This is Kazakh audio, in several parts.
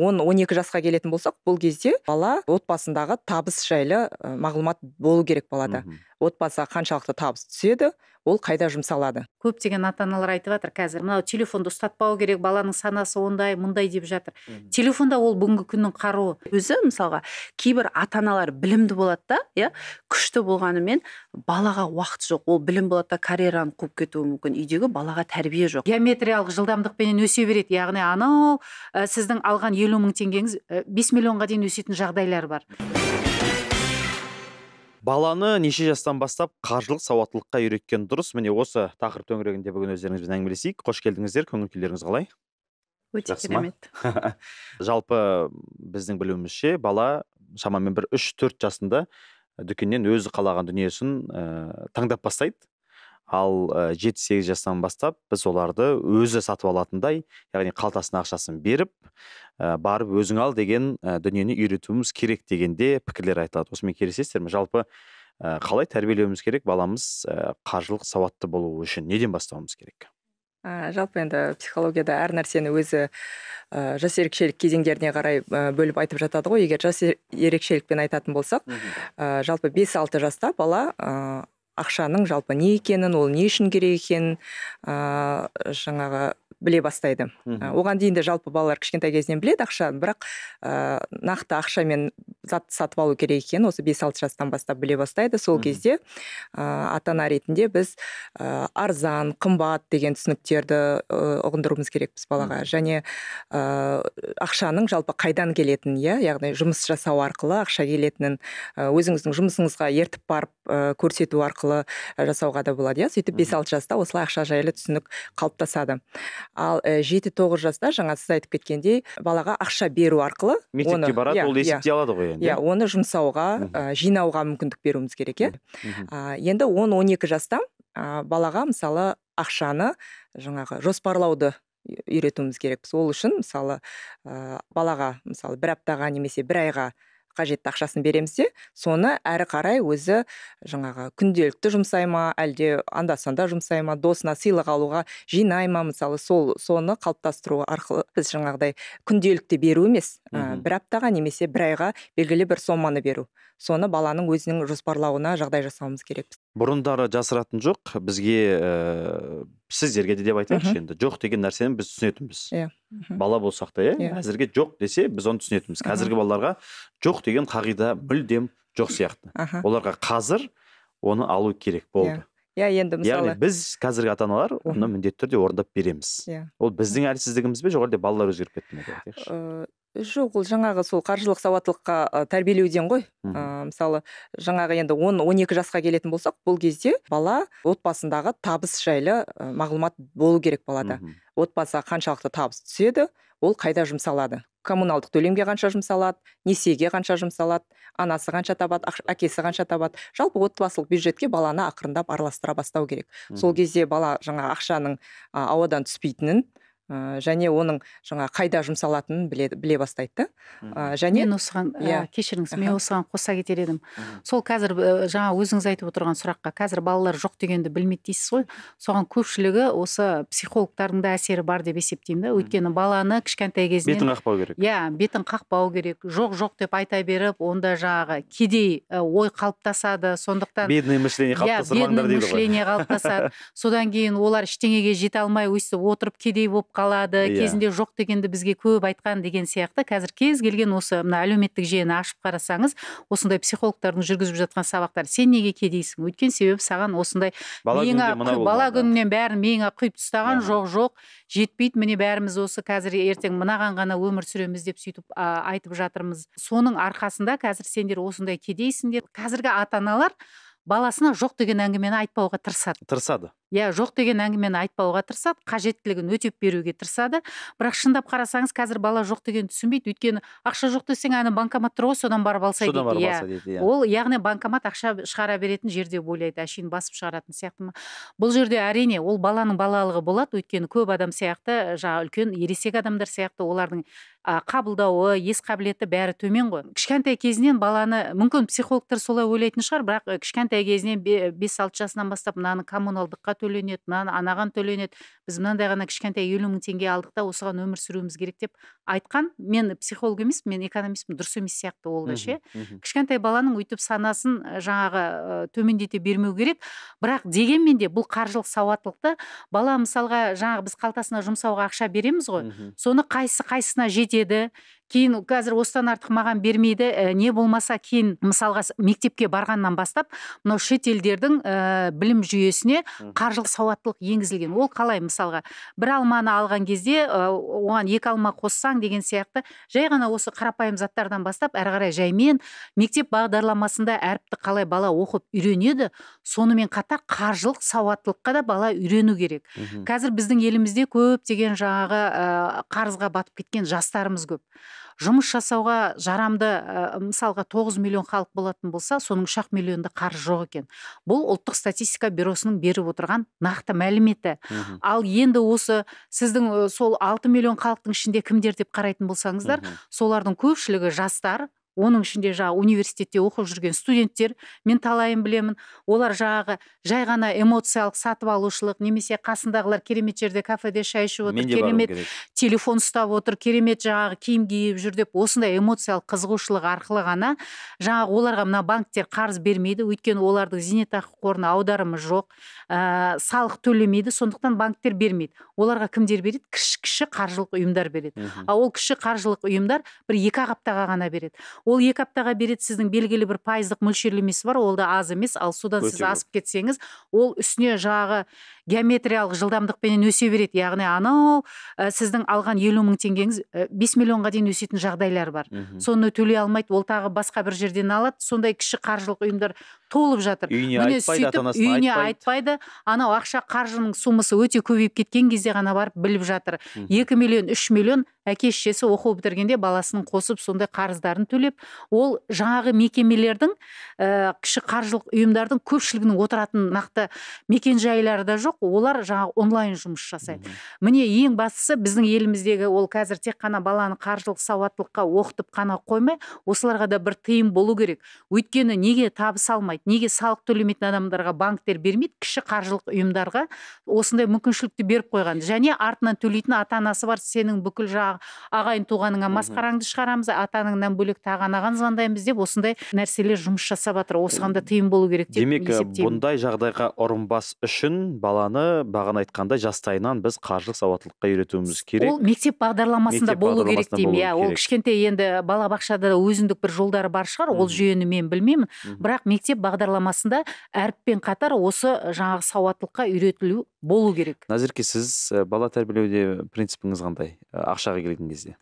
он он екі жасқа келетін болсақ бұл кезде бала отбасындағы табыс жайлы мағлұмат болу керек балада отбасыға қаншалықты табыс түседі ол қайда жұмсалады көптеген ата аналар айтып жатыр қазір мынау телефонды ұстатпау керек баланың санасы ондай мындай деп жатыр телефонда ол бүгінгі күннің қаруы өзі мысалға кейбір ата аналар білімді болады да иә күшті болғанымен балаға уақыт жоқ ол білім болады да карьераны қуып кетуі мүмкін үйдегі балаға тәрбие жоқ геометриялық жылдамдықпенен өсе береді яғни анау ә, сіздің алған елу мың теңгеңіз бес миллионға дейін өсетін жағдайлар бар баланы неше жастан бастап қаржылық сауаттылыққа үйреткен дұрыс міне осы тақырып төңірегінде бүгін өздеріңізбен әңгімелесейік қош келдіңіздер көңіл күйлеріңіз қалай өте керемет жалпы біздің білуімізше бала шамамен бір үш төрт жасында дүкеннен өзі қалаған дүниесін ә, таңдап бастайды ал 7 э, жеті сегіз жастан бастап біз оларды өзі сатып алатындай яғни қалтасына ақшасын беріп ә, барып өзің ал деген ә, дүниені үйретуіміз керек дегенде пікірлер айтылады осымен келісесіздер ме жалпы ә, қалай тәрбиелеуіміз керек баламыз ә, қаржылық сауатты болуы үшін неден бастауымыз керек ә, жалпы енді психологияда әр нәрсені өзі ә, жас ерекшелік кезеңдеріне қарай бөліп айтып жатады ғой егер жас ерекшелікпен айтатын болсақ ә, жалпы бес 6 жаста бала ақшаның жалпы не екенін ол не үшін керек екенін ә, жаңағы біле бастайды ә, оған дейін де жалпы балалар кішкентай кезінен біледі ақша бірақ ә, нақты ақшамен зат сатып алу керек екенін осы бес алты жастан бастап біле бастайды сол кезде ә, ата ана ретінде біз ә, арзан қымбат деген түсініктерді ұғындыруымыз керекпіз балаға және ә, ақшаның жалпы қайдан келетінін иә яғни жұмыс жасау арқылы ақша келетінін өзіңіздің жұмысыңызға ертіп барып ә, көрсету арқылы жасауға да болады иә сөйтіп бес алты жаста осылай ақша жайлы түсінік қалыптасады ал э, жеті тоғыз жаста жаңа сіз айтып кеткендей балаға ақша беру арқылы мектепке барады иә, ол иә. есептей алады ғой енді иә, иә? оны жұмсауға ә, жинауға мүмкіндік беруіміз керек иә ә, енді он он екі жаста ә, балаға мысалы ақшаны жаңағы жоспарлауды үйретуіміз керекпіз ол үшін мысалы ә, балаға мысалы бір аптаға немесе бір айға қажетті ақшасын береміз де соны әрі қарай өзі жаңағы күнделікті жұмсай ма әлде анда санда жұмсай ма досына сыйлық алуға жинай ма мысалы сол соны қалыптастыру арқылы біз жаңағыдай күнделікті беру емес ә, бір аптаға немесе бір айға белгілі бір соманы беру соны баланың өзінің жоспарлауына жағдай жасауымыз керекпіз бұрындары жасыратын жоқ бізге ә, сіздерге де деп айтайықшы енді жоқ деген нәрсені біз түсінетінбіз иә бала болсақ та иә әзірге жоқ десе біз оны түсінетінбіз қазіргі балаларға жоқ деген қағида мүлдем жоқ сияқты оларға қазір оны алу керек иә. болды иә енді мысалы яғни біз қазіргі ата аналар оны міндетті түрде орындап береміз иә ол біздің әлсіздігіміз бе жоқ әлде балалар өзгеріп кетті ме деп жоқ ол жаңағы сол қаржылық сауаттылыққа тәрбиелеуден ғой ә, мысалы жаңағы енді он он екі жасқа келетін болсақ бұл кезде бала отбасындағы табыс жайлы ә, мағлұмат болу керек балада отбасыға қаншалықты табыс түседі ол қайда жұмсалады коммуналдық төлемге қанша жұмсалады несиеге қанша жұмсалады анасы қанша табады әкесі қанша табады жалпы отбасылық бюджетке баланы ақырындап араластыра бастау керек сол кезде бала жаңа ақшаның ә, ауадан түспейтінін ә, және оның жаңа қайда жұмсалатынын біле, біле бастайды да э, және мен осыған yeah. Э, иә. кешіріңіз мен осыған қоса кетер едім сол қазір жаңа өзіңіз айтып отырған сұраққа қазір балалар жоқ дегенді білмейді дейсіз ғой соған көпшілігі осы психологтардың да әсері бар деп есептеймін да өйткені баланы кішкентай кезінен бетін қақпау керек иә yeah, бетін қақпау керек жоқ жоқ деп айта беріп онда жаңағы кедей ой қалыптасады сондықтан бедный мышление қалыптасады иә ғой мышление қалыптасады содан кейін олар ештеңеге жете алмай өйстіп отырып кедей болып қалады yeah. Иә. кезінде жоқ дегенді бізге көп айтқан деген сияқты қазір кез келген осы мына әлеуметтік желіні ашып қарасаңыз осындай психологтардың жүргізіп жатқан сабақтар сен неге кедейсің өйткені себебі саған осындай бала күнінен бәрін миыңа құйып тастаған yeah. жоқ жоқ жетпейді міне бәріміз осы қазір ертең мынаған ғана өмір сүреміз деп сөйтіп ә, айтып жатырмыз соның арқасында қазір сендер осындай кедейсіңдер қазіргі ата аналар баласына жоқ деген әңгімені айтпауға тырысады тырысады иә жоқ деген әңгімені айтпауға тырысады қажеттілігін өтеп беруге тырысады бірақ шындап қарасаңыз қазір бала жоқ деген түсінбейді өйткені ақша жоқ десең әні банкомат тұр ғой содан барып алса дейді барып иә дейді, иә. ол яғни банкомат ақша шығара беретін жер деп ойлайды әшейін басып шығаратын сияқты ма бұл жерде әрине ол баланың балалығы болады өйткені көп адам сияқты жаңағы үлкен ересек адамдар сияқты олардың ы қабылдауы ес қабілеті бәрі төмен ғой кішкентай кезінен баланы мүмкін психологтар солай ойлайтын шығар бірақ э, кішкентай кезінен бес алты жасынан бастап мынаны коммуналдыққа төленеді мынаны анаған төленеді біз мынандай ғана кішкентай елу мың теңге алдық та осыған өмір сүруіміз керек деп айтқан мен психолог емеспін мен экономистпін дұрыс емес сияқты ол да ше кішкентай баланың өйтіп санасын жаңағы төмендете бермеу керек бірақ дегенмен де бұл қаржылық сауаттылықты бала мысалға жаңағы біз қалтасына жұмсауға ақша береміз ғой соны қайсы қайсысына жетеді кейін қазір осыдан артық маған бермейді ә, не болмаса кейін мысалға мектепке барғаннан бастап мынау шетелдердің елдердің ә, білім жүйесіне қаржылық сауаттылық енгізілген ол қалай мысалға бір алманы алған кезде ә, оған екі алма қоссаң деген сияқты жай ғана осы қарапайым заттардан бастап әрі қарай жаймен мектеп бағдарламасында әріпті қалай бала оқып үйренеді сонымен қатар қаржылық сауаттылыққа да бала үйрену керек қазір біздің елімізде көптеген жаңағы ә, қарызға батып кеткен жастарымыз көп жұмыс жасауға жарамды ә, мысалға 9 миллион халық болатын болса соның үш ақ қар қаржы жоқ екен бұл ұлттық статистика бюросының беріп отырған нақты мәліметі ал енді осы сіздің э, сол 6 миллион халықтың ішінде кімдер деп қарайтын болсаңыздар солардың көпшілігі жастар оның ішінде жаңағы университетте оқып жүрген студенттер мен талайын білемін олар жағы жай ғана эмоциялық сатып алушылық немесе қасындағылар керемет жерде кафеде шай ішіп отыр керемет телефон ұстап отыр керемет жаңағы киім киіп жүр деп осындай эмоциялық қызығушылық арқылы ғана жаңағы оларға мына банктер қарыз бермейді өйткені олардың зейнетақы қорына аударымы жоқ ә, салық төлемейді сондықтан банктер бермейді оларға кімдер береді кіші кіші қаржылық ұйымдар береді ал ол кіші қаржылық ұйымдар бір екі аптаға ғана береді ол екі аптаға береді сіздің белгілі бір пайыздық мөлшерлемесі бар ол да аз емес ал содан сіз асып кетсеңіз ол үстіне жағы геометриялық жылдамдықпенен өсе береді яғни анау ә, сіздің алған елу мың теңгеңіз э, бес миллионға дейін өсетін жағдайлар бар соны төлей алмайды ол тағы басқа бір жерден алады сондай кіші қаржылық ұйымдар толып жатыр үйіне Міне айтпайды сөйтіп, үйіне айтпайды. анау ақша қаржының суммасы өте көбейіп кеткен кезде ғана барып біліп жатыр екі миллион үш миллион әке шешесі оқу бітіргенде баласын қосып сондай қарыздарын төлеп ол жаңағы мекемелердің ә, кіші қаржылық ұйымдардың көпшілігінің отыратын нақты мекенжайлары да жоқ олар жаңағы онлайн жұмыс жасайды міне ең бастысы біздің еліміздегі ол қазір тек қана баланы қаржылық сауаттылыққа оқытып қана қоймай осыларға да бір тыйым болу керек өйткені неге табыс алмайды болмайды неге салық төлемейтін адамдарға банктер бермейді кіші қаржылық ұйымдарға осындай мүмкіншілікті беріп қойған және артынан төлейтін ата анасы бар сенің бүкіл жаңағы ағайын туғаныңа масқараңды шығарамыз ата анаңнан бөлек тағы анаған звондаймыз деп осындай нәрселер жұмыс жасап жатыр осыған да тыйым болу керек деп демек э, бұндай жағдайға ұрынбас үшін баланы бағана айтқандай жастайынан біз қаржылық сауаттылыққа үйретуіміз керек ол мектеп бағдарламасында болу керек деймін иә ол кішкентай енді балабақшада да өзіндік бір жолдары бар шығар ол жүйені мен білмеймін бірақ мектеп бағдарламасында әріппен қатар осы жаңағы сауаттылыққа үйретілу болу керек назерке сіз бала тәрбиелеуде принципіңіз қандай ақшаға келген кезде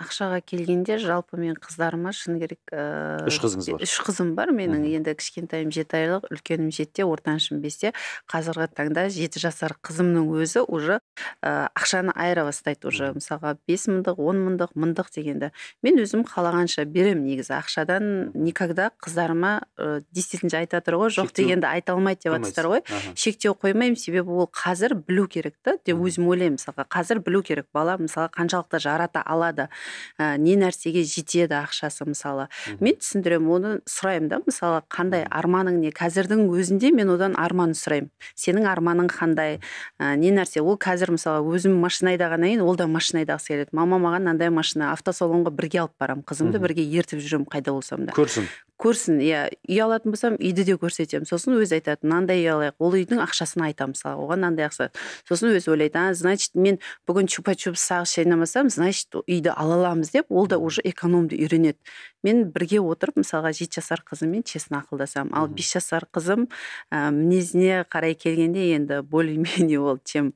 ақшаға келгенде жалпы мен қыздарыма шыны керек ыыы үш қызыңыз бар үш қызым бар менің Үм. енді кішкентайым жеті айлық үлкенім жетте ортаншым бесте қазіргі таңда жеті жасар қызымның өзі уже ә, ақшаны айыра бастайды уже мысалға бес мыңдық он мыңдық мыңдық дегенді мен өзім қалағанша беремін негізі ақшадан никогда қыздарыма ә, действительно айтып жатыр ғой жоқ шектеу... дегенді айта алмайды деп жатсыздар ғой ага. шектеу қоймаймын себебі ол қазір білу керек та деп өзім ойлаймын мысалға қазір білу керек бала мысалға қаншалықты жарата алады ә, не нәрсеге жетеді ақшасы мысалы Үм. мен түсіндіремін оны сұраймын да мысалы қандай арманың не қазірдің өзінде мен одан арман сұраймын сенің арманың қандай ә, не нәрсе ол қазір мысалы өзім машина айдағаннан кейін ол да машина айдағысы келеді мама маған мынандай машина автосалонға бірге алып барамын қызымды бірге ертіп жүремін қайда болсам да көрсін көрсін иә үй алатын болсам үйді де көрсетемін сосын өзі айтады мынандай үй алайық ол үйдің ақшасын айтамын мысалы оған мынандай ақша сосын өзі ойлайды а значит мен бүгін чупа чупс сағыз шайнамасам значит үйді ала аламыз деп ол да уже экономды үйренеді мен бірге отырып мысалға жеті жасар қызыммен честно ақылдасамын ал бес жасар қызым ә, мінезіне қарай келгенде енді более менее ол чем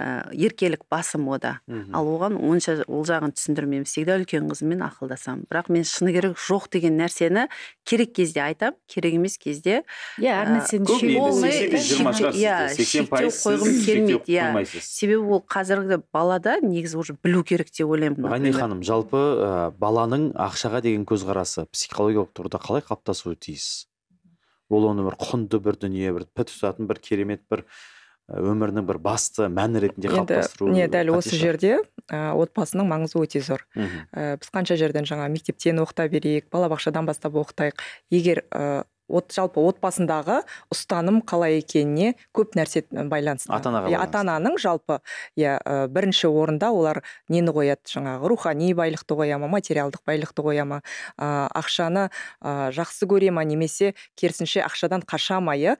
ә, еркелік басым ода Үху. ал оған онша ол жағын түсіндірмеймін всегда үлкен қызыммен ақылдасамын бірақ мен шыны керек жоқ деген нәрсені керек кезде айтам, керек емес кезде иә э, әр нәрсені иә, иә. себебі ол қазіргі балада негізі уже білу керек деп ойлаймын ғани ханым жалпы ә, баланың ақшаға деген көзқарасы психологиялық тұрғыда қалай қалыптасуы тиіс ол оны бір құнды бір дүние бір пі тұтатын бір керемет бір өмірінің бір басты мәні ретінде қалыптастыру не дәл осы жерде ә, отбасының маңызы өте зор ә, біз қанша жерден жаңа мектептен оқыта берейік балабақшадан бастап оқытайық егер от жалпы отбасындағы ұстаным қалай екеніне көп нәрсе байланысты ата анаға иә, ата ананың жалпы иә бірінші орында олар нені қояды жаңағы рухани байлықты қоя ма материалдық байлықты қоя ма ә, ақшаны ә, жақсы көре ма немесе керісінше ақшадан қаша ма иә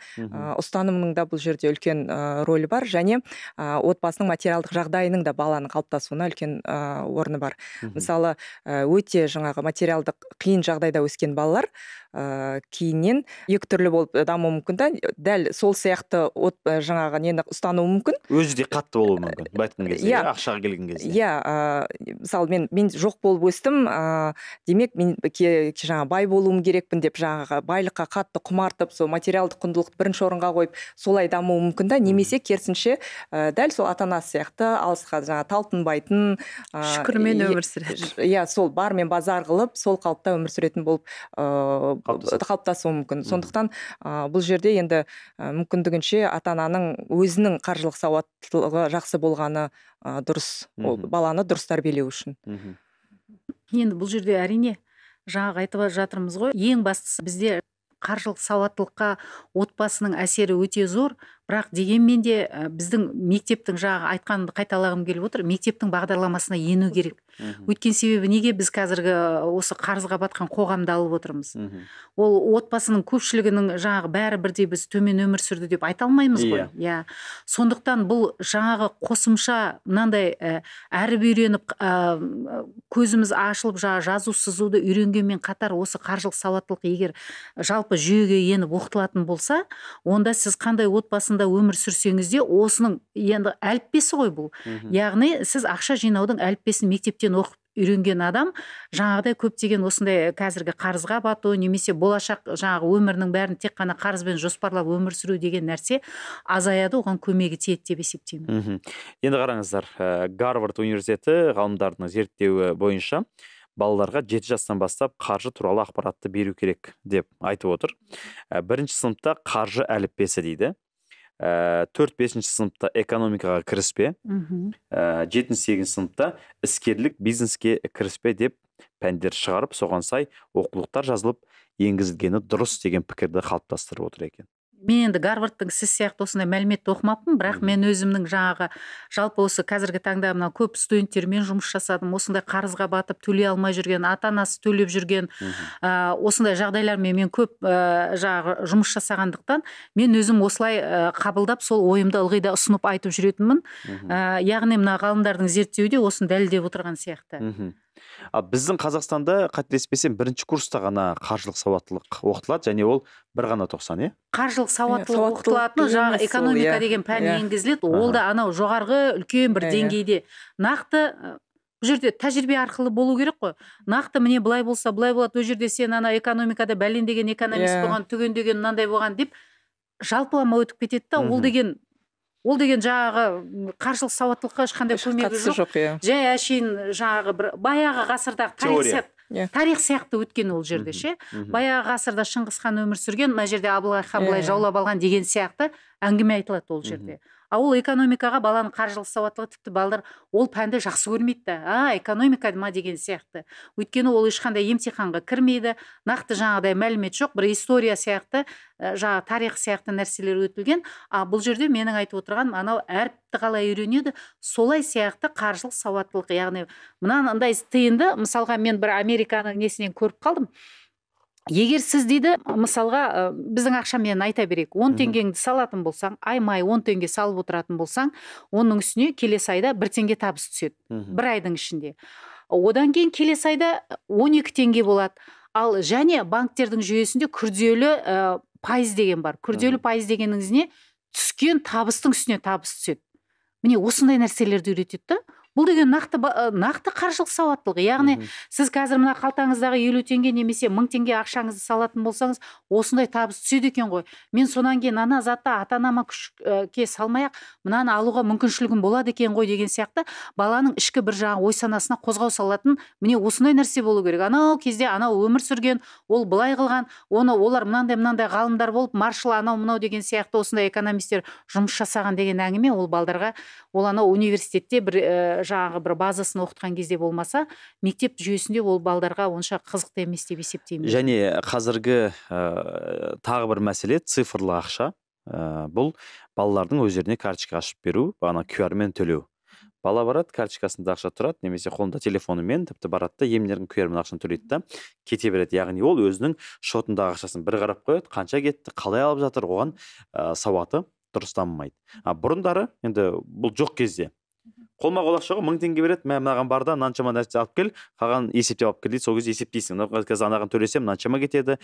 ұстанымның да бұл жерде үлкен рөлі бар және отбасының материалдық жағдайының да баланың қалыптасуына үлкен орны бар мысалы өте жаңағы материалдық қиын жағдайда өскен балалар ә, кейіннен екі түрлі болып э, дамуы мүмкін да э, дәл сол сияқты от жаңағы нені ұстануы мүмкін өзі де қатты болуы мүмкін былай айтқан кезде иә ақшаға келген кезде иә ыыы мысалы мен мен жоқ болып өстім ыыы демек мен жаңа бай болуым керекпін деп жаңағы байлыққа қатты құмартып сол материалдық құндылықты бірінші орынға қойып солай дамуы мүмкін да немесе керісінше ә, дәл сол ата анасы сияқты алысқа жаңағы талпынбайтын ә, шүкірмен өмір сүреді иә сол бар мен базар қылып сол қалыпта өмір сүретін болып ыыы қалыптасуы мүмкін сондықтан ә, бұл жерде енді мүмкіндігінше ата ананың өзінің қаржылық сауаттылығы жақсы болғаны ә, дұрыс ол баланы дұрыс тәрбиелеу үшін енді бұл жерде әрине жаңа айтып жатырмыз ғой ең бастысы бізде қаржылық сауаттылыққа отбасының әсері өте зор бірақ дегенмен де ә, біздің мектептің жаңағы айтқанымды қайталағым келіп отыр мектептің бағдарламасына ену керек өйткені себебі неге біз қазіргі осы қарызға батқан қоғамды алып отырмыз ол отбасының көпшілігінің жаңағы бәрі бірдей біз төмен өмір сүрді деп айта алмаймыз ғой иә, иә. сондықтан бұл жаңағы қосымша мынандай ә, әріп үйреніп ә, көзіміз ашылып жаңағы жазу сызуды үйренгенмен қатар осы қаржылық сауаттылық егер жалпы жүйеге еніп оқытылатын болса онда сіз қандай отбасында қазақстанда өмір сүрсеңіз де осының енді әліппесі ғой бұл Үху. яғни сіз ақша жинаудың әліппесін мектептен оқып үйренген адам жаңағыдай көптеген осындай қазіргі қарызға бату немесе болашақ жаңағы өмірінің бәрін тек қана қарызбен жоспарлап өмір сүру деген нәрсе азаяды оған көмегі тиеді деп есептеймін енді қараңыздар э, гарвард университеті ғалымдарының зерттеуі бойынша балаларға жеті жастан бастап қаржы туралы ақпаратты беру керек деп айтып отыр ә, бірінші сыныпта қаржы әліппесі дейді 4 э, бесінші сыныпта экономикаға кіріспе э, жетінші сегізінші сыныпта іскерлік бизнеске кіріспе деп пәндер шығарып соған сай оқулықтар жазылып енгізілгені дұрыс деген пікірді қалыптастырып отыр екен мен енді гарвардтың сіз сияқты осындай мәліметті оқымаппын бірақ мен өзімнің жаңағы жалпы осы қазіргі таңда мына көп студенттермен жұмыс жасадым осындай қарызға батып төлей алмай жүрген ата анасы төлеп жүрген ә, осындай жағдайлармен мен көп ә, жаңағы жұмыс жасағандықтан мен өзім осылай қабылдап сол ойымды ылғи да ұсынып айтып жүретінмін ә, яғни мына ғалымдардың зерттеуі де осыны дәлелдеп отырған сияқты ал біздің қазақстанда қателеспесем бірінші курста ғана қаржылық сауаттылық оқытылады және ол бір ғана тоқсан иә қаржылық иә, сауаттылық оқытылатын жаңағы экономика иә, деген пән yeah. Иә. енгізіледі ол да анау жоғарғы үлкен бір деңгейде нақты бұл жерде тәжірибе арқылы болу керек қой нақты міне былай болса былай болады ол жерде сен ана экономикада бәлендеген экономист болған түгендеген мынандай болған деп жалпылама өтіп кетеді да ол деген ол деген жаңағы қаржылық сауаттылыққа ешқандай көмегі жоқ, жоқ иә. жай әшейін жаңағы бір баяғы ғасырдағы тарих сияқты yeah. Иә. тарих сияқты өткен ол жерде ше баяғы ғасырда шыңғыс хан өмір сүрген мына жерде абылай хан иә. былай жаулап алған деген сияқты әңгіме айтылады ол жерде ол экономикаға баланың қаржылық сауаттылығы тіпті балдар ол пәнді жақсы көрмейді да а экономика ма деген сияқты өйткені ол ешқандай емтиханға кірмейді нақты жаңағыдай мәлімет жоқ бір история сияқты ә, жаңағы тарих сияқты нәрселер өтілген а бұл жерде менің айтып отырғаным анау әріпті қалай үйренеді солай сияқты қаржылық сауаттылық яғни мынандай тиынды мысалға мен бір американың несінен көріп қалдым егер сіз дейді мысалға біздің ақшамен айта берейік он теңгеңді салатын болсаң ай-май он теңге салып отыратын болсаң оның үстіне келесі айда бір теңге табыс түседі бір айдың ішінде одан кейін келесі айда 12 теңге болады ал және банктердің жүйесінде күрделі ә, пайыз деген бар күрделі пайыз дегеніңіз не түскен табыстың үстіне табыс түседі міне осындай нәрселерді үйретеді да бұл деген нақты нақты қаржылық сауаттылық яғни сіз қазір мына қалтаңыздағы елу теңге немесе мың теңге ақшаңызды салатын болсаңыз осындай табыс түседі екен ғой мен содан кейін ана затты ата анама күшке салмай ақ мынаны алуға мүмкіншілігім болады екен ғой деген сияқты баланың ішкі бір жаңағы ой санасына қозғау салатын міне осындай нәрсе болу керек анау кезде анау өмір сүрген ол былай қылған оны олар мынандай мынандай ғалымдар болып маршал анау мынау деген сияқты осындай экономистер жұмыс жасаған деген әңгіме ол балдарға ол анау университетте бір жаңағы бір базасын оқытқан кезде болмаса мектеп жүйесінде ол балдарға онша қызықты емес деп есептеймін және э, қазіргі ә, тағы бір мәселе цифрлы ақша ә, бұл балалардың өздеріне карточка ашып беру бағана мен төлеу бала барады карточкасында ақша тұрады немесе қолында телефонымен тіпті барады да емдердің мен ақшаны төлейді да кете береді яғни ол өзінің шотындағы ақшасын бір қарап қояды қанша кетті қалай алып жатыр оған ә, сауаты дұрыс дамымайды а бұрындары енді бұл жоқ кезде қолма ақша ғой мың теңге береді мә мынаған бар да мынаншама нәрсе алып кел қалғанын есептеп алып кел дейді сол кезде есептейсің қазір анаған төлесем мынаншама кетеді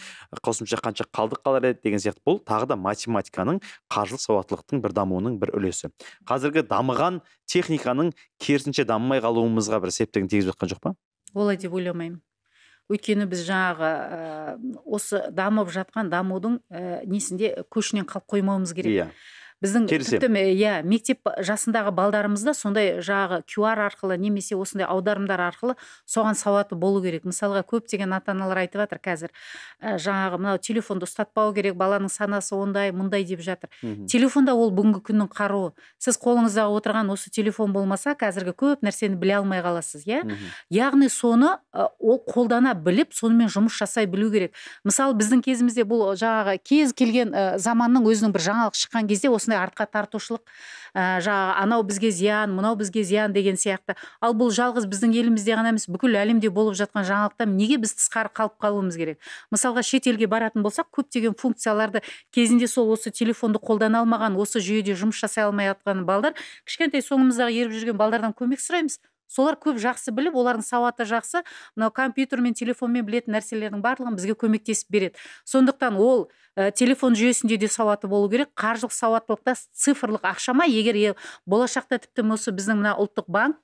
қосымша қанша қалдық қалар еді деген сияқты бұл тағы да математиканың қаржылық сауаттылықтың бір дамуының бір үлесі қазіргі дамыған техниканың керісінше дамымай қалуымызға бір септігін тигізіп жатқан жоқ па олай деп ойламаймын өйткені біз жаңағы ә, осы дамып жатқан дамудың ә, несінде көшінен қалып қоймауымыз керек иә yeah біздің тіпті иә мектеп жасындағы балдарымызда сондай жағы qr арқылы немесе осындай аударымдар арқылы соған сауаты болу керек мысалға көптеген ата аналар айтып жатыр қазір ә, жаңағы мынау телефонды ұстатпау керек баланың санасы ондай мындай деп жатыр телефонда ол бүгінгі күннің қаруы сіз қолыңызда отырған осы телефон болмаса қазіргі көп нәрсені біле алмай қаласыз иә яғни соны ә, ол қолдана біліп сонымен жұмыс жасай білу керек мысалы біздің кезімізде бұл жаңағы кез келген ә, заманның өзінің бір жаңалық шыққан кезде осы осындай артқа тартушылық ә, жаңағы анау бізге зиян мынау бізге зиян деген сияқты ал бұл жалғыз біздің елімізде ғана емес бүкіл әлемде болып жатқан жаңалықтан неге біз тысқары қалып қалуымыз керек мысалға шетелге баратын болсақ көптеген функцияларды кезінде сол осы телефонды қолдана алмаған осы жүйеде жұмыс жасай алмай жатқан балдар кішкентай соңымыздағы еріп жүрген балдардан көмек сұраймыз солар көп жақсы біліп олардың сауаты жақсы мынау компьютер мен телефонмен білетін нәрселердің барлығын бізге көмектесіп береді сондықтан ол ә, телефон жүйесінде де сауаты болу керек қаржылық сауаттылықта цифрлық ақшама, ма егер е, болашақта тіпті осы біздің мына ұлттық банк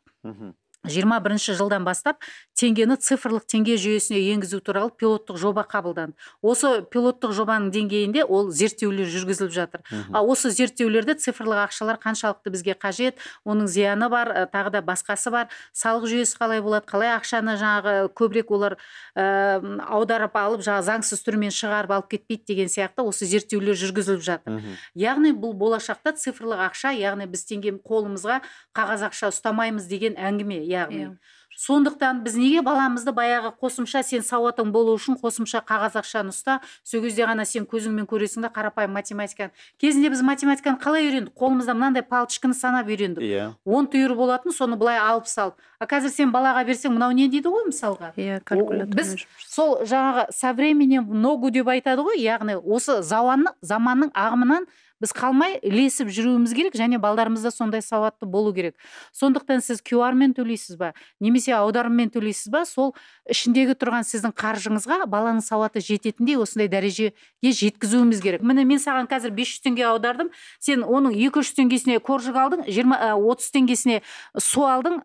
жиырма бірінші жылдан бастап теңгені цифрлық теңге жүйесіне енгізу туралы пилоттық жоба қабылданды осы пилоттық жобаның деңгейінде ол зерттеулер жүргізіліп жатыр а осы зерттеулерде цифрлық ақшалар қаншалықты бізге қажет оның зияны бар э, тағы да басқасы бар салық жүйесі қалай болады қалай ақшаны жаңағы көбірек олар ә, аударып алып жаңағы заңсыз түрмен шығарып алып кетпейді деген сияқты осы зерттеулер жүргізіліп жатыр яғни бұл болашақта цифрлық ақша яғни біз теңге қолымызға қағаз ақша ұстамаймыз деген әңгіме яғни yeah. Иә. сондықтан біз неге баламызды баяғы қосымша сен сауатың болу үшін қосымша қағаз ақшаны ұста сол кезде ғана сен көзіңмен көресің да қарапайым математиканы кезінде біз математиканы қалай үйрендік қолымызда мынандай палочканы санап үйрендік иә он түйір болатын соны былай алып салып а қазір сен балаға берсең мынау не дейді ғой мысалға иә yeah, біз сол жаңағы со временем ногу деп айтады ғой яғни осы заманның ағымынан біз қалмай ілесіп жүруіміз керек және балдарымыз да сондай сауатты болу керек сондықтан сіз мен төлейсіз ба немесе аударыммен төлейсіз ба сол ішіндегі тұрған сіздің қаржыңызға баланың сауаты жететіндей осындай дәрежеге жеткізуіміз керек міне мен саған қазір бес жүз теңге аудардым сен оның екі жүз теңгесіне коржик алдың жиырма отыз теңгесіне су алдың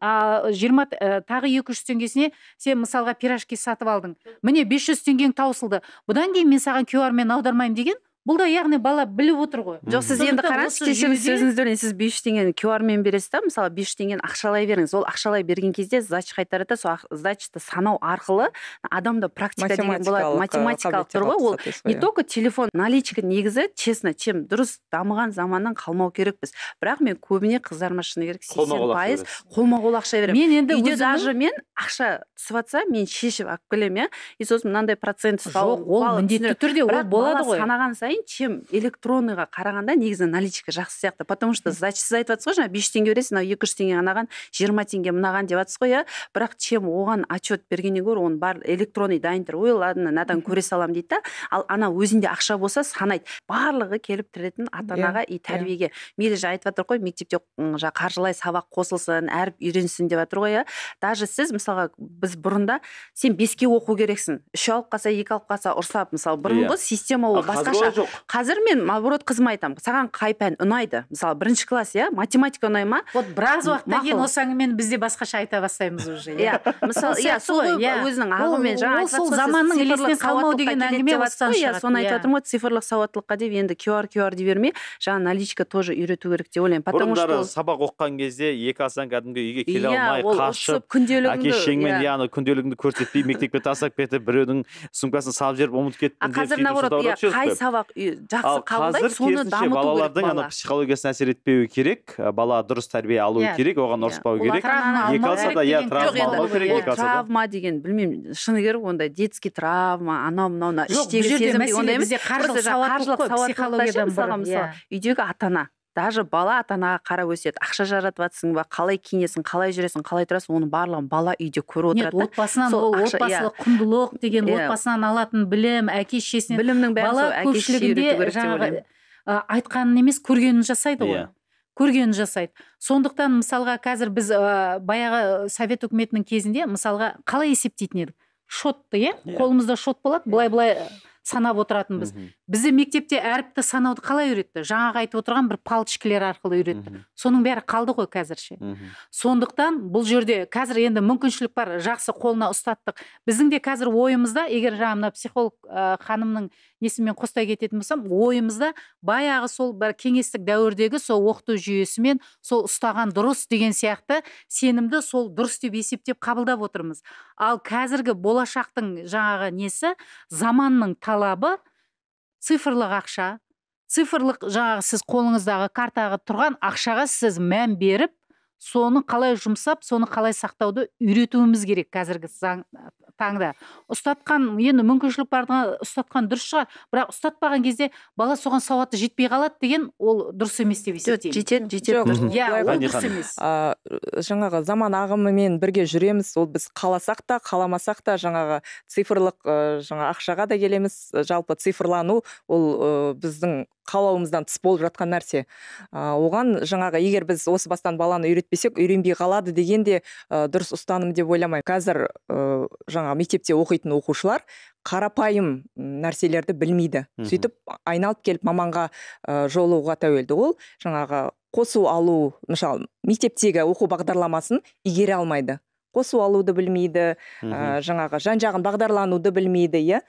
жиырма тағы екі жүз теңгесіне сен мысалға пирожки сатып алдың міне бес жүз теңгең таусылды бұдан кейін мен саған QR-мен аудармаймын деген бұл да яғни бала біліп отыр ғой жоқ сіз енді қараңызшы кешіріңіз сөзіңізді бөлейін сіз бес жүз теңгені кюармен бересіз да мысалы бес жүз теңгені ақшалай беріңіз ол ақшалай берген кезде сдача қайтарады сол сдачты санау арқылы адамда практика деген болады математикалық э, тұр ғой ол не только иә. телефон наличка негізі честно чем дұрыс дамыған заманнан қалмау керекпіз бірақ мен көбіне қыздарыма шыны керек сексен пайыз қолма қол ақша беремін мен енді үйде даже мен ақша түсіп жатса мен шешіп алып келемін иә и сосын мынандай процент ұстау ол міндетті түрде ол болады ғой санаған сайын ойлаймын чем электронныйға қарағанда негізі наличка жақсы сияқты потому что значит сіз айтып жатсыз ғой жаңағы бес жүз теңге бересіз мынау екі жүз теңге анаған жиырма теңге мынаған деп жатсыз ғой иә бірақ чем оған отчет бергеннен гөрі оның бар электронный дайын тұр ой ладно мынадан көре саламын дейді да ал ана өзінде ақша болса санайды барлығы келіп тіретін ата анаға иә, и иә. тәрбиеге мейлі жаңа айтып жатыр ғой мектепте жаңағы қаржылай сабақ қосылсын әріп үйренсін деп жатыр ғой иә даже сіз мысалға біз бұрында сен беске оқу керексің үш алып қалса екі алып қалса ұрсап мысалы бұрынғы иә. система ол басқаша жоқ қазір мен наоборот қызыма айтамын саған қай пән ұнайды мысалы бірінші класс иә математика ұнай ма вот біраз уақыттан кейін осы әңгімені біз де басқаша айта бастаймыз уже иә, иә мысалы иә сол иә. өзінің жаңағы деген әңгіме осыдан иә, соны айтып жатырмын ғой цифрлық сауаттылыққа деп енді qr qr дей бермей жаңағы наличка тоже үйрету керек деп ойлаймын потому что сабақ оқыған кезде екі асан кәдімгі үйге келе алмай қашып күнделігіңді әке шешеңмен иә күнделігіңді көрсетпей мектепке тастап кетіп біреудің сумкасын салып жіберіп ұмытып кетіпті қазір наоборот иә қай сабақ жақсы қабылдайды соны дамыту балалардың ана психологиясына әсер етпеуі керек бала дұрыс тәрбие алуы иә. керек оған иә. ұрыспау иә, керек екі алса да иә травма керек травма деген білмеймін шыны керек ондай детский травма анау мынау іштегі сезім ондай емес қаржылық сауаттылық мысалы үйдегі ата ана даже бала ата анаға қарап өседі ақша жаратып ба қалай киінесің қалай жүресің қалай тұрасың оның барлығын бала үйде көріп отырады Нет, отбасынан иә. құндылық деген иә. отбасынан алатын білім әке шешесінен білімнің бала көпшілігінде жаңағы айтқанын емес көргенін жасайды ғой иә. көргенін жасайды сондықтан мысалға қазір біз ә, баяғы совет үкіметінің кезінде мысалға қалай есептейтін едік шотты иә қолымызда шот болады былай былай санап отыратынбыз бізді мектепте әріпті санауды қалай үйретті жаңағы айтып отырған бір палочкалар арқылы үйретті соның бәрі қалды ғой қазірше ше сондықтан бұл жерде қазір енді мүмкіншілік бар жақсы қолына ұстаттық біздің де қазір ойымызда егер жаңа мына психолог ә, ханымның несімен қостай кететін болсам ойымызда баяғы сол бір кеңестік дәуірдегі сол оқыту жүйесімен сол ұстаған дұрыс деген сияқты сенімді сол дұрыс деп есептеп қабылдап отырмыз ал қазіргі болашақтың жаңағы несі заманның талабы цифрлық ақша цифрлық жаңағы сіз қолыңыздағы картаға тұрған ақшаға сіз мән беріп соны қалай жұмсап соны қалай сақтауды үйретуіміз керек қазіргі заң таңда ұстатқан енді мүмкіншілік барға ұстатқан дұрыс шығар бірақ ұстатпаған кезде бала соған сауаты жетпей қалады деген ол дұрыс емес деп есептеймін жетеді жетеді емес жаңағы заман ағымымен бірге жүреміз ол біз қаласақ та қаламасақ та жаңағы цифрлық жаңа ақшаға да келеміз жалпы цифрлану ол біздің қалауымыздан тыс болып жатқан нәрсе оған жаңағы егер біз осы бастан баланы үйретпесек үйренбей қалады деген де дұрыс ұстаным деп ойламаймын қазір жаңа мектепте оқитын оқушылар қарапайым нәрселерді білмейді сөйтіп айналып келіп маманға ә, жолығуға тәуелді ол жаңағы қосу алу мысалы мектептегі оқу бағдарламасын игере алмайды қосу алуды білмейді ә, жаңағы жан жағын бағдарлануды білмейді иә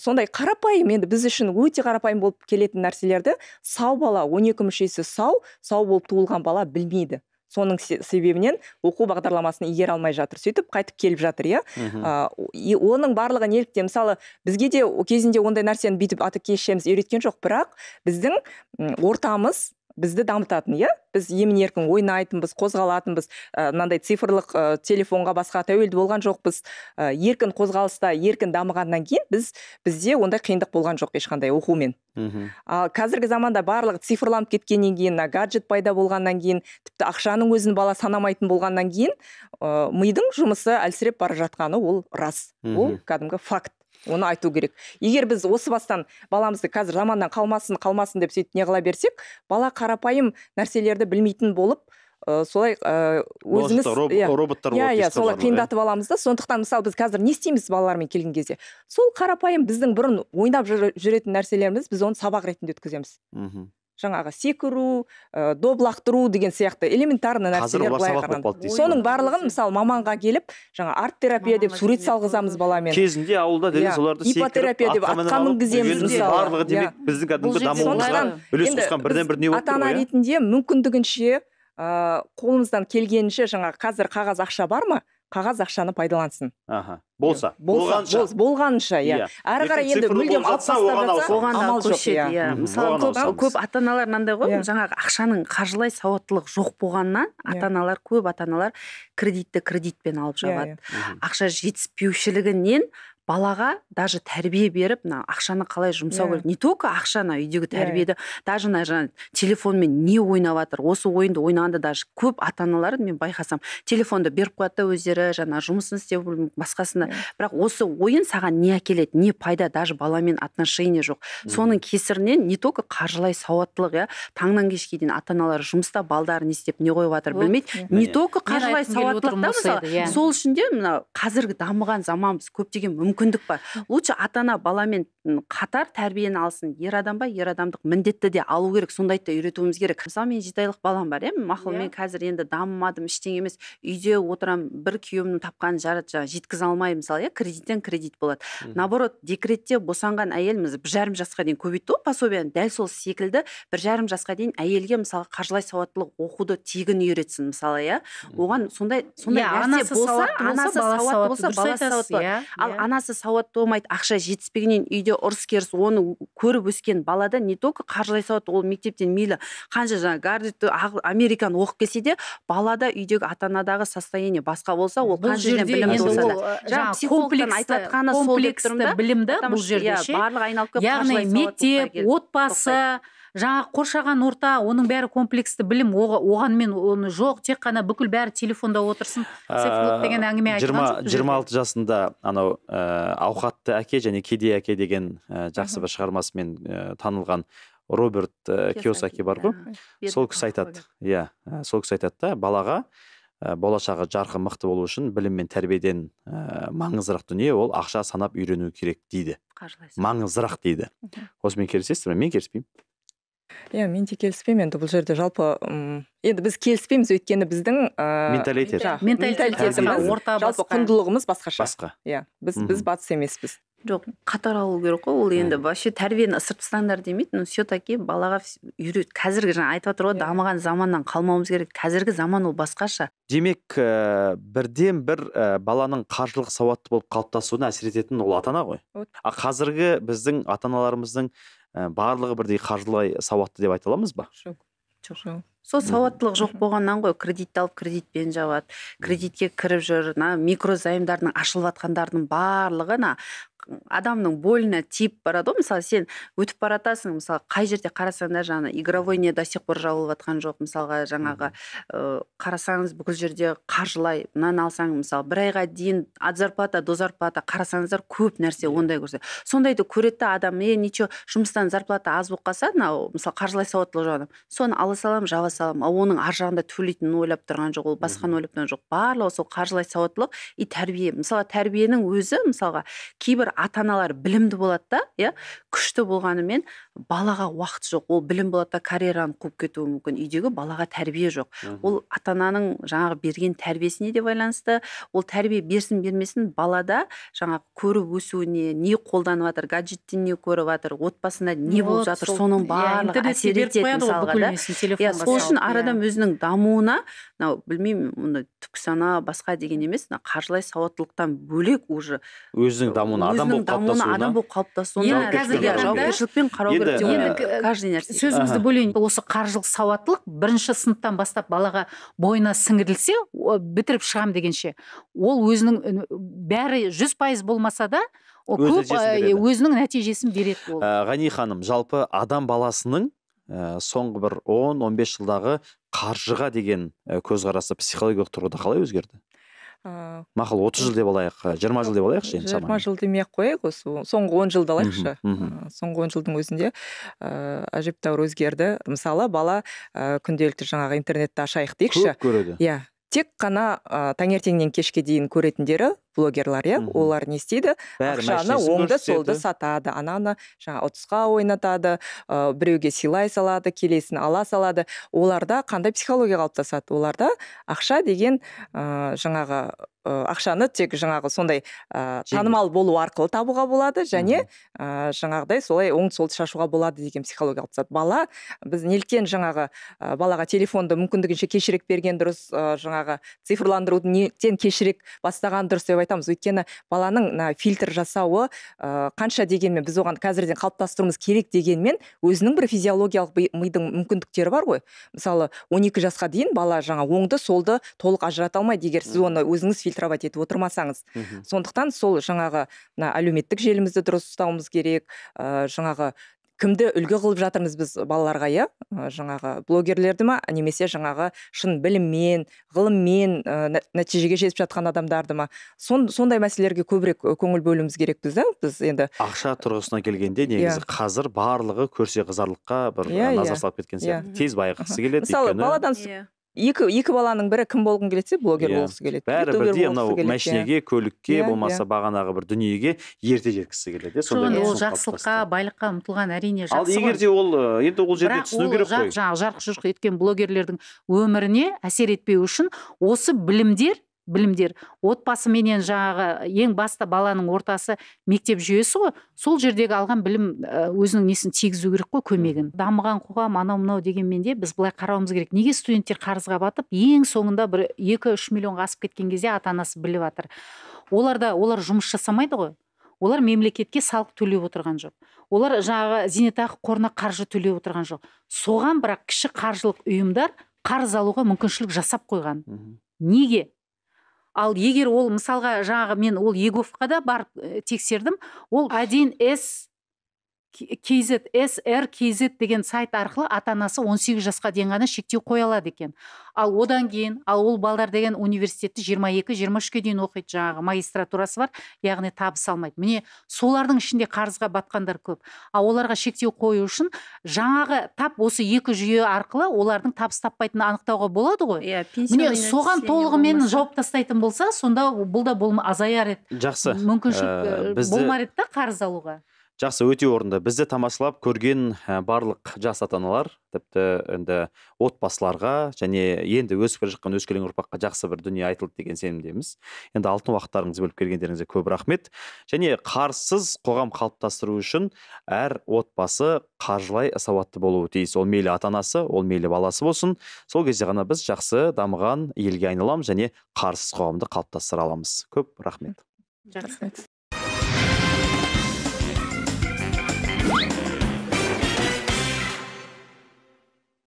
сондай қарапайым енді біз үшін өте қарапайым болып келетін нәрселерді сау бала 12 мүшесі сау сау болып туылған бала білмейді соның себебінен оқу бағдарламасын игере алмай жатыр сөйтіп қайтып келіп жатыр иә оның барлығы неліктен мысалы бізге де кезінде ондай нәрсені бүйтіп ата кешеміз үйреткен жоқ бірақ біздің ортамыз бізді дамытатын иә біз емін еркін ойнайтынбыз қозғалатынбыз э, мынандай цифрлық ә, телефонға басқа тәуелді болған жоқпыз ә, еркін қозғалыста еркін дамығаннан кейін біз бізде ондай қиындық болған жоқ ешқандай оқумен мхм ал қазіргі заманда барлығы цифрланып кеткеннен кейін мына гаджет пайда болғаннан кейін тіпті ақшаның өзін бала санамайтын болғаннан кейін ә, мидың жұмысы әлсіреп бара жатқаны ол рас ол кәдімгі факт оны айту керек егер біз осы бастан баламызды қазір заманнан қалмасын қалмасын деп сөйтіп неғыла берсек бала қарапайым нәрселерді білмейтін болып ә, солай ә, өзіміз роб, yeah, иә. роботтар иә, иә солай қиындатып иә. аламыз да сондықтан мысалы біз қазір не істейміз балалармен келген кезде сол қарапайым біздің бұрын ойнап жүретін нәрселеріміз біз оны сабақ ретінде өткіземіз мхм жаңағы секіру ә, доп лақтыру деген сияқты элементарно нәрселер былай соның барлығын мысалы маманға келіп жаңа арт терапия деп сурет салғызамыз баламен кезінде ауылда деген иә, соларды гипотерапия деп атқа мінгіземіз мысалы барлығы иә. демек біздің кәдімгі дамуымызға үлес қосқан бірден бір не ата ана ретінде мүмкіндігінше ыыы қолымыздан келгенінше жаңа қазір қағаз ақша бар ма қағаз ақшаны пайдалансын аха болса болғанша болғанша иә әрі иә. қарай енді мүлдем алып тастап иә. Иә. мысалы көп ата аналар мынандай ғой жаңағы ақшаның қаржылай сауаттылық жоқ болғаннан ата аналар көп ата аналар кредитті кредитпен алып жабады ақша жетіспеушілігінен балаға даже тәрбие беріп мына ақшаны қалай жұмсау иә. керек не только ақшаны үйдегі иә, иә. тәрбиеді даже мына жаңа телефонмен не ойнап жатыр осы ойынды ойнағанда даже көп ата аналар мен байқасам телефонды беріп қояды да өздері жаңағы жұмысын істеп басқасына бірақ осы ойын саған не әкеледі не пайда даже баламен отношение жоқ соның кесірінен не только қаржылай сауаттылық иә таңнан кешке дейін ата аналар жұмыста балдары не істеп не қойып жатыр білмейді не только қаржылай сауаттылықта мысалы сол үшін де мына қазіргі дамыған заманбыз көптеген мүмкін мүмкіндік бар лучше ата ана баламен қатар тәрбиені алсын ер адам ба ер адамдық міндетті де алу керек сондайды да үйретуіміз керек мысалы менің жеті айлық балам бар иә мақұл иә. мен қазір енді дамымадым ештеңе емес үйде отырамын бір күйеуімнің тапқанын жаңағы жеткізе алмаймын мысалы иә кредиттен кредит болады наоборот декретте босанған әйелміз бір жарым жасқа дейін көбейтті ғой пособияны дәл сол секілді бір жарым жасқа дейін әйелге мысалы қаржылай сауаттылық оқуды тегін үйретсін мысалы иә оған сондай сондай иә, нәрсе болса анасы болса иә, ал ана анасы сауатты болмайды ақша жетіспегеннен үйде ұрыс керіс оны көріп өскен балада не только қаржылай сауат ол мектептен мейлі қанша жаңағы гарретті американы оқып келсе де балада үйдегі ата анадағы состояние басқа болса ол қанша жерден білім болса да э, жаңағы психологтың айтып жатқаны сол білімді бұл жерде иә, ше барлығы айналып келіп яғни мектеп отбасы жаңағы қоршаған орта оның бәрі комплексті білім оған мен оны жоқ тек қана бүкіл бәрі телефонда отырсын цифрлық ә, деген әңгіме жиырма жиырма алты жасында анау ә, ауқатты әке және кедей әке деген ә, жақсы бір шығармасымен ә, танылған роберт ә, киосаки бар ғой сол кісі айтады иә ә, сол кісі айтады да балаға ә, болашағы жарқын мықты болу үшін білім мен тәрбиеден ә, маңыздырақ дүние ол ақша санап үйрену керек дейді маңыздырақ дейді осымен келісесіздер ме мен келіспеймін иә мен де келіспеймін енді бұл жерде жалпы м енді біз келіспейміз өйткені біздің ыыы менталитет менталитетіміз орта жалпы құндылығымыз басқаша басқа иә біз біз батыс емеспіз жоқ қатар алу керек қой ол енді вообще тәрбиені тастаңдар демейді но все таки балаға үйрет қазіргі жаңа айтып жатыр ғой дамыған заманнан қалмауымыз керек қазіргі заман ол басқаша демек ә, бірден бір ә, баланың қаржылық сауатты болып қалыптасуына әсер ететін ол ата ана ғой а қазіргі біздің ата аналарымыздың Ә, барлығы бірдей қаржылай сауатты деп айта аламыз ба жоқ жоқ сол сауаттылық жоқ болғаннан ғой кредитті алып кредитпен жабады кредитке кіріп жүр мына микрозаймдардың ашылып жатқандардың барлығы ана адамның больно тиіп барады ғой мысалы сен өтіп баратасың мысалы қай жерде қарасаң да жаңағы игровой не до сих пор жабылып жатқан жоқ мысалға жаңағы ә, қарасаңыз бүкіл жерде қаржылай мынаны алсаң мысалы бір айға дейін от зарплата до зарплата қарасаңыздар көп нәрсе ондай көрсе сондайды көреді адам е ничего жұмыстан зарплата аз болып қалса мынау мысалы қаржылай сауаттылығы жоқ адам соны ала саламын жаба ал оның ар жағында төлейтінін ойлап тұрған жоқ ол басқаны ойлап тұрған жоқ барлығы сол қаржылай сауаттылық и тәрбие мысалы тәрбиенің өзі мысалға кейбір ата аналар білімді болады да иә күшті болғанымен балаға уақыт жоқ ол білім болады да карьераны қуып кетуі мүмкін үйдегі балаға тәрбие жоқ ол ата ананың жаңағы берген тәрбиесіне де байланысты ол тәрбие берсін бермесін балада жаңағы көріп өсуіне не қолданып жатыр гаджеттен не көріп жатыр отбасында не болып жатыр соның иә, барлығы әсер етеді мысалға да иә сол үшін әр иә. адам өзінің дамуына мынау білмеймін мұны түк сана басқа деген емес мына қаржылай сауаттылықтан бөлек уже өзінің дамуына адам болып қалыптасуына адам болып қарау керек енді каждый нәрсе сөзіңізді бөлейін осы қаржылық сауаттылық бірінші сыныптан бастап балаға бойына сіңірілсе бітіріп шығам дегенше ол өзінің бәрі жүз пайыз болмаса да көп өзінің нәтижесін береді ол ә, ғани ханым жалпы адам баласының ә, соңғы бір 10-15 жылдағы қаржыға деген э, көзқарасы психологиялық тұрғыда қалай өзгерді ыыы э, мақұл отыз жыл деп алайық жиырма жыл деп алайықшы енді жиырма жыл демей ақ қояйық осы соңғы он жылды алайықшы соңғы он жылдың өзінде ыыы әжептәуір өзгерді мысалы бала ы күнделікті жаңағы интернетті ашайық дейікші көп көреді иә тек қана ә, таңертеңнен кешке дейін көретіндері блогерлар иә олар не істейді ақшаны оңды солды сатады ананы жаңағы ұтысқа ойнатады ә, біреуге сыйлай салады келесін ала салады оларда қандай психология қалыптасады оларда ақша деген ә, жаңағы ақшаны тек жаңағы сондай ә, танымал болу арқылы табуға болады және ә, жаңағыдай солай оң солды шашуға болады деген психологиялық зат бала біз неліктен жаңағы ә, балаға телефонды мүмкіндігінше кешірек берген дұрыс ә, жаңағы цифрландыруды неліктен кешірек бастаған дұрыс деп айтамыз өйткені баланың мына фильтр жасауы ә, қанша дегенмен біз оған қазірден қалыптастыруымыз керек дегенмен өзінің бір физиологиялық мидың мүмкіндіктері бар ғой мысалы 12 жасқа дейін бала жаңа оңды солды толық ажырата алмайды егер сіз оны өзіңіз фильтровать етіп отырмасаңыз сондықтан сол жаңағы мына әлеуметтік желімізді дұрыс ұстауымыз керек ә, жаңағы кімді үлгі қылып жатырмыз біз балаларға иә э, жаңағы блогерлерді ма немесе жаңағы шын біліммен ғылыммен ә, нәтижеге жетіп жатқан адамдарды ма Сон, сондай мәселелерге көбірек көңіл бөлуіміз керекпіз да біз енді ақша тұрғысына келгенде иә. негізі yeah. қазір барлығы көрсе қызарлыққа бір yeah, иә, иә. назар салып кеткен сияқты yeah. тез байығысы келеді мысалы баладан екі екі баланың бірі кім болғың келеді блогер yeah. болғысы келеді бәрі бірдей мынау машинеге көлікке yeah, болмаса yeah. бағанағы бір дүниеге ерте жеткісі келеді иә ол жақсылыққа байлыққа ұмтылған әрине жақсы ал егер де ол енді ол жерде түсіну керек қой жаңағы жарқ жұрқ еткен блогерлердің өміріне әсер етпеу үшін осы білімдер білімдер отбасы менен жаңағы ең басты баланың ортасы мектеп жүйесі ғой сол жердегі алған білім өзінің несін тигізу керек қой көмегін дамыған қоғам анау мынау дегенмен де біз былай қарауымыз керек неге студенттер қарызға батып ең соңында бір екі үш миллионға асып кеткен кезде ата анасы біліп жатыр оларда олар жұмыс жасамайды ғой олар мемлекетке салық төлеп отырған жоқ олар жаңағы зейнетақы қорына қаржы төлеп отырған жоқ соған бірақ кіші қаржылық ұйымдар қарыз алуға мүмкіншілік жасап қойған неге ал егер ол мысалға жаңағы мен ол еговқа да барып э, тексердім ол 1 с kz SR kz деген сайт арқылы ата анасы 18 жасқа дейін ғана шектеу қоя алады екен ал одан кейін ал ол балдар деген университетті 22-23-ке дейін оқиды жаңағы магистратурасы бар яғни табыс алмайды міне солардың ішінде қарызға батқандар көп ал оларға шектеу қою үшін жаңағы тап осы екі жүйе арқылы олардың табыс таппайтынын анықтауға болады ғой иә соған толығымен жауып тастайтын болса сонда бұл да болма азаяр еді жақсы мүмкіншілік ә, э, болмар еді да қарыз алуға жақсы өте орынды бізді тамашалап көрген ә, барлық жас ата аналар тіпті енді отбасыларға және енді өсіп келе жатқан өскелең ұрпаққа жақсы бір дүние айтылды деген сенімдеміз енді алтын уақыттарыңызды бөліп келгендеріңізге көп рахмет және қарсыз қоғам қалыптастыру үшін әр отбасы қаржылай сауатты болуы тиіс ол мейлі ата анасы ол мейлі баласы болсын сол кезде ғана біз жақсы дамыған елге айналамыз және қарсыз қоғамды қалыптастыра аламыз көп рахмет жақсы